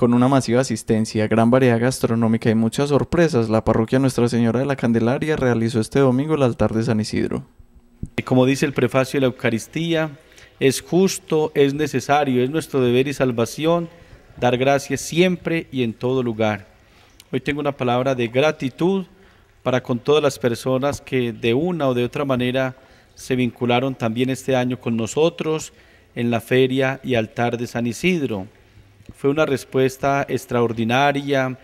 Con una masiva asistencia, gran variedad gastronómica y muchas sorpresas, la parroquia Nuestra Señora de la Candelaria realizó este domingo el altar de San Isidro. Como dice el prefacio de la Eucaristía, es justo, es necesario, es nuestro deber y salvación dar gracias siempre y en todo lugar. Hoy tengo una palabra de gratitud para con todas las personas que de una o de otra manera se vincularon también este año con nosotros en la feria y altar de San Isidro. Fue una respuesta extraordinaria,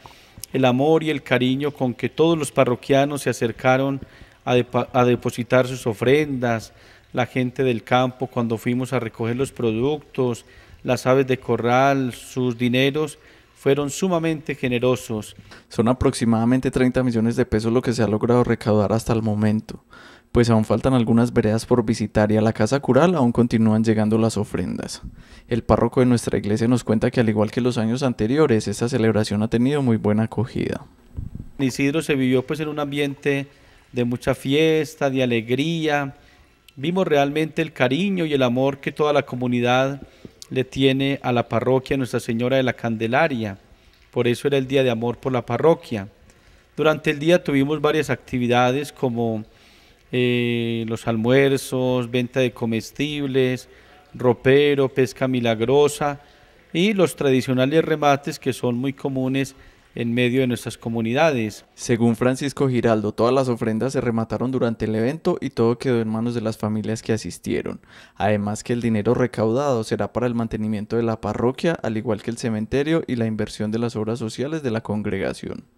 el amor y el cariño con que todos los parroquianos se acercaron a, depositar sus ofrendas, la gente del campo cuando fuimos a recoger los productos, las aves de corral, sus dineros, fueron sumamente generosos. Son aproximadamente 30 millones de pesos lo que se ha logrado recaudar hasta el momento pues aún faltan algunas veredas por visitar y a la casa cural aún continúan llegando las ofrendas. El párroco de nuestra iglesia nos cuenta que al igual que los años anteriores, esta celebración ha tenido muy buena acogida. Isidro se vivió pues en un ambiente de mucha fiesta, de alegría. Vimos realmente el cariño y el amor que toda la comunidad le tiene a la parroquia Nuestra Señora de la Candelaria. Por eso era el Día de Amor por la Parroquia. Durante el día tuvimos varias actividades como eh, los almuerzos, venta de comestibles, ropero, pesca milagrosa y los tradicionales remates que son muy comunes en medio de nuestras comunidades. Según Francisco Giraldo, todas las ofrendas se remataron durante el evento y todo quedó en manos de las familias que asistieron. Además que el dinero recaudado será para el mantenimiento de la parroquia, al igual que el cementerio y la inversión de las obras sociales de la congregación.